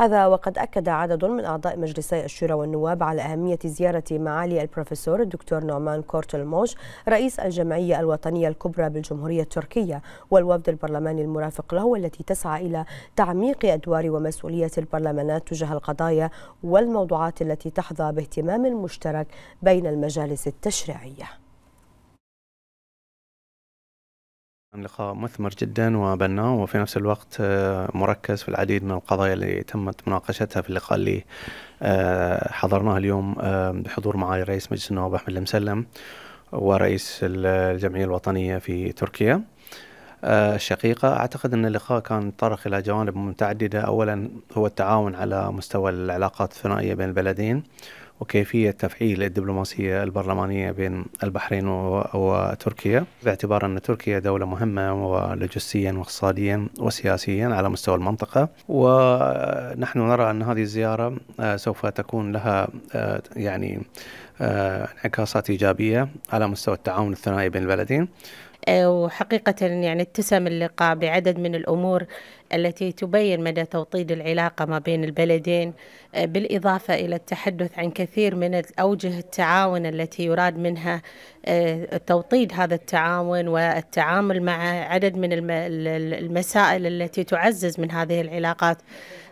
هذا وقد أكد عدد من أعضاء مجلسي الشورى والنواب على أهمية زيارة معالي البروفيسور الدكتور نعمان كورت الموج رئيس الجمعية الوطنية الكبرى بالجمهورية التركية والوفد البرلماني المرافق له والتي تسعى إلى تعميق أدوار ومسؤولية البرلمانات تجاه القضايا والموضوعات التي تحظى باهتمام مشترك بين المجالس التشريعيه لقاء مثمر جدا وبناء وفي نفس الوقت آه، مركز في العديد من القضايا اللي تمت مناقشتها في اللقاء اللي آه، حضرناه اليوم آه، بحضور معالي رئيس مجلس النواب احمد المسلم ورئيس الجمعيه الوطنيه في تركيا الشقيقة أعتقد أن اللقاء كان طرق إلى جوانب متعددة أولا هو التعاون على مستوى العلاقات الثنائية بين البلدين وكيفية تفعيل الدبلوماسية البرلمانية بين البحرين وتركيا باعتبار أن تركيا دولة مهمة ولوجستيا واقتصاديا وسياسيا على مستوى المنطقة ونحن نرى أن هذه الزيارة آه، سوف تكون لها آه، يعني آه، انعكاسات إيجابية على مستوى التعاون الثنائي بين البلدين وحقيقة يعني اتسم اللقاء بعدد من الأمور التي تبين مدى توطيد العلاقة ما بين البلدين آه، بالإضافة إلى التحدث عن كثير من أوجه التعاون التي يراد منها آه، توطيد هذا التعاون والتعامل مع عدد من المسائل التي تعزز من هذه العلاقات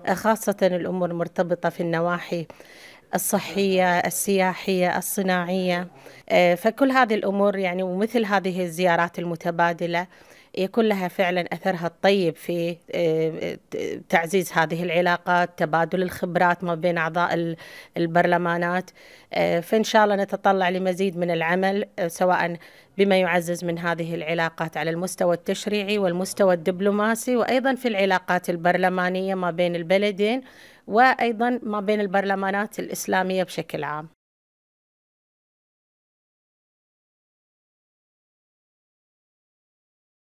آه، خاصة الأمور المرتبطة في النواحي الصحية السياحية الصناعية فكل هذه الأمور يعني ومثل هذه الزيارات المتبادلة يكون لها فعلا أثرها الطيب في آه، تعزيز هذه العلاقات تبادل الخبرات ما بين أعضاء البرلمانات آه، فإن شاء الله نتطلع لمزيد من العمل آه، سواء بما يعزز من هذه العلاقات على المستوى التشريعي والمستوى الدبلوماسي وأيضا في العلاقات البرلمانية ما بين البلدين وأيضا ما بين البرلمانات الإسلامية بشكل عام